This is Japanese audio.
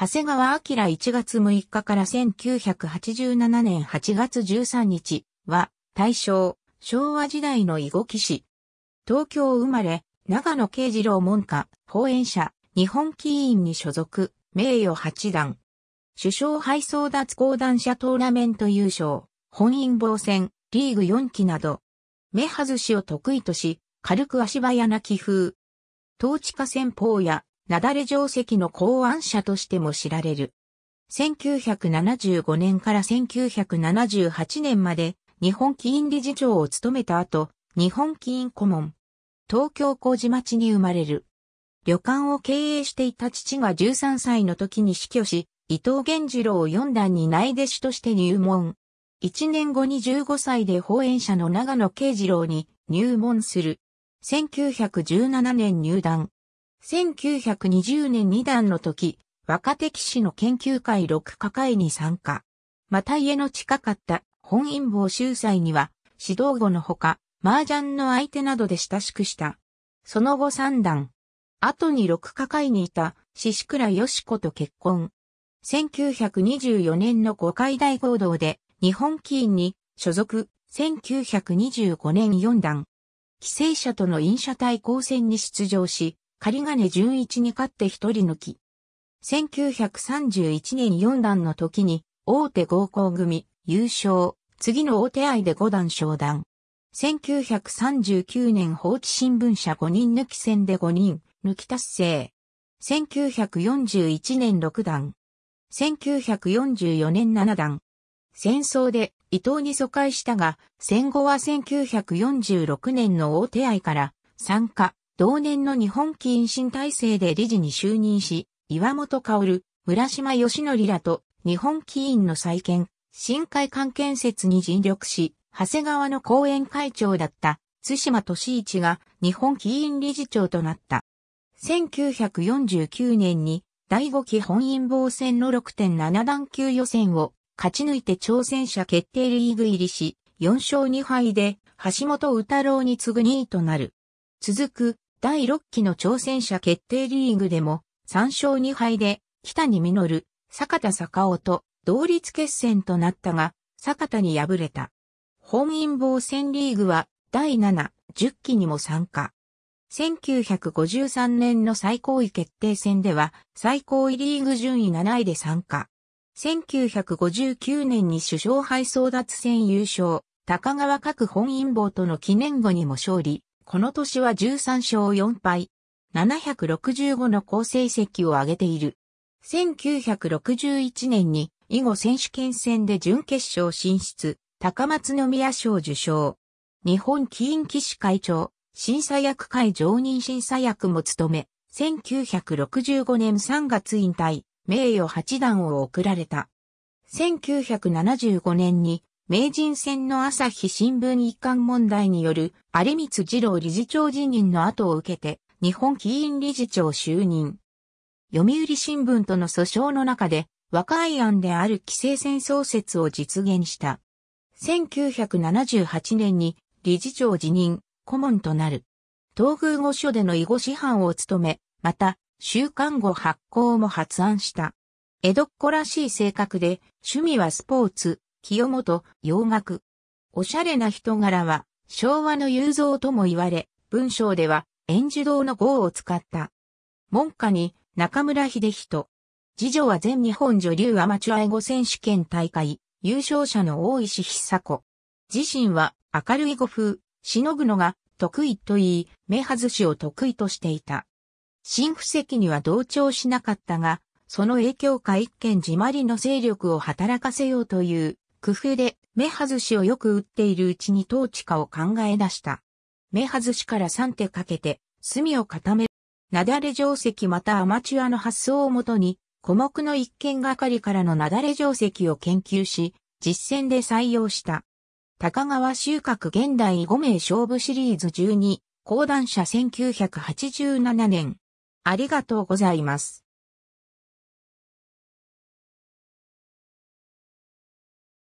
長谷川明1月6日から1987年8月13日は、大正、昭和時代の囲碁棋士。東京生まれ、長野慶次郎門下、講演者、日本棋院に所属、名誉八段。首相配送脱講談者トーナメント優勝、本因坊戦、リーグ4期など、目外しを得意とし、軽く足早な気風。統治下戦法やなだれ定石の考案者としても知られる。1975年から1978年まで日本基因理事長を務めた後、日本基因顧問。東京事町に生まれる。旅館を経営していた父が13歳の時に死去し、伊藤源次郎を四段に内弟子として入門。1年後に15歳で法演者の長野慶次郎に入門する。1917年入団。1920年2段の時、若手騎士の研究会6課会に参加。また家の近かった本因坊秀才には、指導後のほか、麻雀の相手などで親しくした。その後三段。後に六課会にいた、獅子倉よし子と結婚。1924年の五回大合同で、日本棋院に所属、1925年四段。帰省者との飲社対抗戦に出場し、仮金純一に勝って一人抜き。1931年4段の時に、大手合コ組、優勝、次の大手愛で5段昇段。1939年放置新聞社5人抜き戦で5人、抜き達成。1941年6段。1944年7段。戦争で伊藤に疎開したが、戦後は1946年の大手愛から参加、同年の日本期維新体制で理事に就任し、岩本薫、村島義則らと日本期因の再建、新会館建設に尽力し、長谷川の後援会長だった津島敏一が日本期因理事長となった。1949年に第5期本因坊戦の6.7段級予選を勝ち抜いて挑戦者決定リーグ入りし、4勝2敗で橋本宇太郎に次ぐ2位となる。続く第6期の挑戦者決定リーグでも、3勝2敗で、北に実、る坂田坂尾と同率決戦となったが、坂田に敗れた。本因坊戦リーグは、第7、10期にも参加。1953年の最高位決定戦では、最高位リーグ順位7位で参加。1959年に首相敗争奪戦優勝、高川各本因坊との記念後にも勝利、この年は13勝4敗、765の好成績を上げている。1961年に囲碁選手権戦で準決勝進出、高松宮賞受賞。日本棋院騎士会長、審査役会常任審査役も務め、1965年3月引退、名誉八段を贈られた。1975年に名人戦の朝日新聞一貫問題による有光二郎理事長辞任の後を受けて、日本議員理事長就任。読売新聞との訴訟の中で、和解案である規制戦争説を実現した。1978年に理事長辞任、顧問となる。東宮御所での囲碁師範を務め、また、週刊後発行も発案した。江戸っ子らしい性格で、趣味はスポーツ、清本、洋楽。おしゃれな人柄は、昭和の雄造とも言われ、文章では、円樹堂の号を使った。門下に、中村秀人。次女は全日本女流アマチュア英語選手権大会、優勝者の大石久子。自身は、明るい語風、しのぐのが、得意と言い、目外しを得意としていた。新布石には同調しなかったが、その影響下一見自まりの勢力を働かせようという工夫で目外しをよく打っているうちに統治下を考え出した。目外しから3手かけて、隅を固める。なだれ定石またアマチュアの発想をもとに、古目の一見がかりからのなだれ定石を研究し、実践で採用した。高川収穫現代5名勝負シリーズ12、講談社1987年。ありがとうございます。